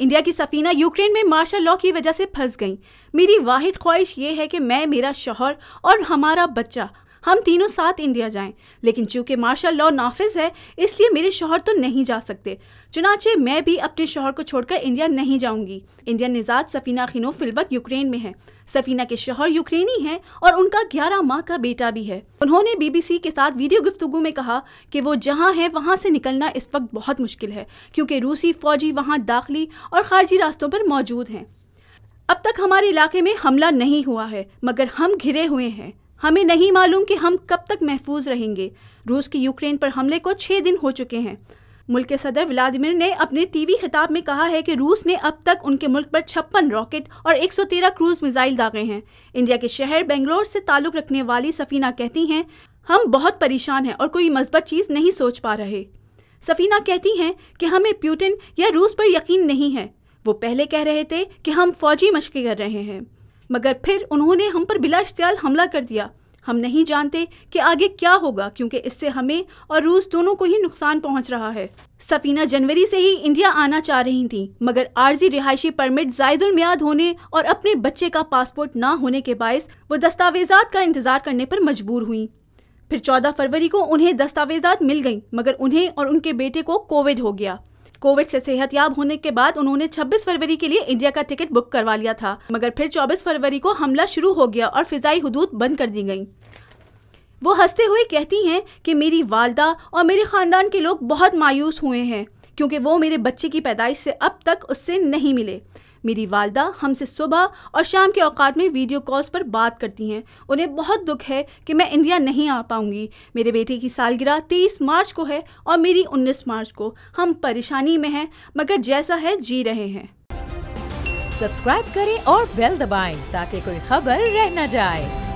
India की सफ़ीना Ukraine में मार्शल लॉ की वजह से फंस गई मेरी वाहिद ख्वाहिश ये है कि मैं मेरा शोहर और हमारा बच्चा हम तीनों साथ इंडिया जाएं लेकिन चूंकि मार्शल लॉ नाफिज है इसलिए मेरे शोहर तो नहीं जा सकते चुनाचे मैं भी अपने शोहर को छोड़कर इंडिया नहीं जाऊंगी इंडियन निजात सफीना खिनो फिलवत यूक्रेन में है सफीना के शोहर यूक्रेनी हैं और उनका ग्यारह माह का बेटा भी है उन्होंने बीबीसी के साथ वीडियो गुफ्तु में कहा कि वो जहाँ है वहाँ से निकलना इस वक्त बहुत मुश्किल है क्योंकि रूसी फौजी वहाँ दाखिली और खारजी रास्तों पर मौजूद हैं अब तक हमारे इलाके में हमला नहीं हुआ है मगर हम घिरे हुए हैं हमें नहीं मालूम कि हम कब तक महफूज रहेंगे रूस के यूक्रेन पर हमले को छः दिन हो चुके हैं मुल्क के सदर व्लादिमिर ने अपने टीवी खिताब में कहा है कि रूस ने अब तक उनके मुल्क पर छप्पन रॉकेट और 113 क्रूज मिसाइल दागे हैं इंडिया के शहर बेंगलोर से ताल्लुक़ रखने वाली सफीना कहती हैं हम बहुत परेशान हैं और कोई मज़बत चीज़ नहीं सोच पा रहे सफीना कहती हैं कि हमें प्यूटिन या रूस पर यकीन नहीं है वो पहले कह रहे थे कि हम फौजी मशकें कर रहे हैं मगर फिर उन्होंने हम पर बिला इश्तियाल हमला कर दिया हम नहीं जानते कि आगे क्या होगा क्योंकि इससे हमें और रूस दोनों को ही नुकसान पहुंच रहा है सफीना जनवरी से ही इंडिया आना चाह रही थी मगर आर्जी रिहायशी परमिट जायदुल मियाद होने और अपने बच्चे का पासपोर्ट ना होने के बायस वो दस्तावेजात का इंतज़ार करने पर मजबूर हुई फिर 14 फरवरी को उन्हें दस्तावेजात मिल गईं मगर उन्हें और उनके बेटे को कोविड हो गया कोविड से याब होने के बाद उन्होंने 26 फरवरी के लिए इंडिया का टिकट बुक करवा लिया था मगर फिर 24 फरवरी को हमला शुरू हो गया और फिजाई हदूद बंद कर दी गई वो हंसते हुए कहती हैं कि मेरी वालदा और मेरे ख़ानदान के लोग बहुत मायूस हुए हैं क्योंकि वो मेरे बच्चे की पैदाइश से अब तक उससे नहीं मिले मेरी वालदा हमसे सुबह और शाम के औकात में वीडियो कॉल्स पर बात करती हैं उन्हें बहुत दुख है कि मैं इंडिया नहीं आ पाऊंगी मेरे बेटे की सालगिरह तेईस मार्च को है और मेरी उन्नीस मार्च को हम परेशानी में हैं मगर जैसा है जी रहे हैं सब्सक्राइब करें और बेल दबाएं ताकि कोई खबर रह न जाए